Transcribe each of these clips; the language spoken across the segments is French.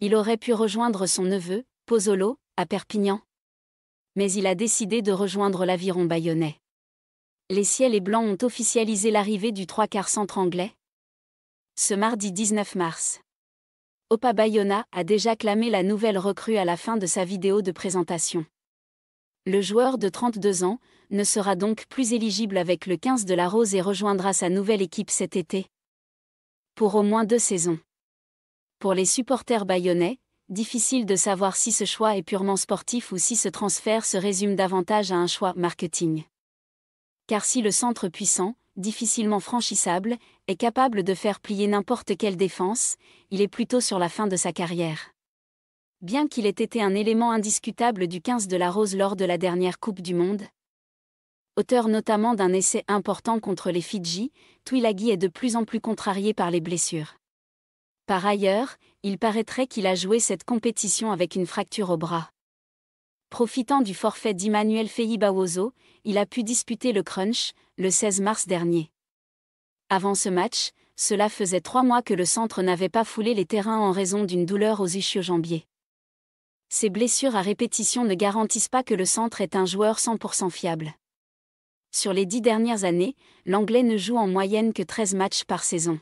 Il aurait pu rejoindre son neveu, Pozolo, à Perpignan. Mais il a décidé de rejoindre l'aviron bayonnais. Les ciels et blancs ont officialisé l'arrivée du trois quarts centre anglais. Ce mardi 19 mars. Opa Bayona a déjà clamé la nouvelle recrue à la fin de sa vidéo de présentation. Le joueur de 32 ans ne sera donc plus éligible avec le 15 de la Rose et rejoindra sa nouvelle équipe cet été. Pour au moins deux saisons. Pour les supporters bayonnais, difficile de savoir si ce choix est purement sportif ou si ce transfert se résume davantage à un choix marketing. Car si le centre puissant, difficilement franchissable, est capable de faire plier n'importe quelle défense, il est plutôt sur la fin de sa carrière. Bien qu'il ait été un élément indiscutable du 15 de la Rose lors de la dernière Coupe du Monde, auteur notamment d'un essai important contre les Fidji, Twilagi est de plus en plus contrarié par les blessures. Par ailleurs, il paraîtrait qu'il a joué cette compétition avec une fracture au bras. Profitant du forfait d'Emmanuel Bawozo, il a pu disputer le crunch, le 16 mars dernier. Avant ce match, cela faisait trois mois que le centre n'avait pas foulé les terrains en raison d'une douleur aux ischio-jambiers. Ces blessures à répétition ne garantissent pas que le centre est un joueur 100% fiable. Sur les dix dernières années, l'Anglais ne joue en moyenne que 13 matchs par saison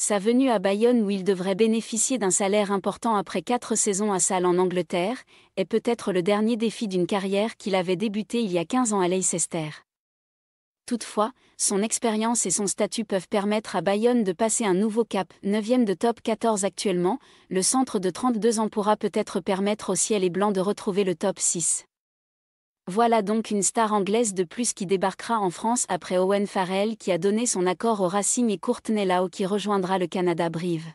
sa venue à Bayonne où il devrait bénéficier d'un salaire important après quatre saisons à Salle en Angleterre, est peut-être le dernier défi d'une carrière qu'il avait débutée il y a 15 ans à Leicester. Toutefois, son expérience et son statut peuvent permettre à Bayonne de passer un nouveau cap, 9e de top 14 actuellement, le centre de 32 ans pourra peut-être permettre au ciel et blanc de retrouver le top 6. Voilà donc une star anglaise de plus qui débarquera en France après Owen Farrell qui a donné son accord au Racing et Courtney Lau qui rejoindra le Canada Brive.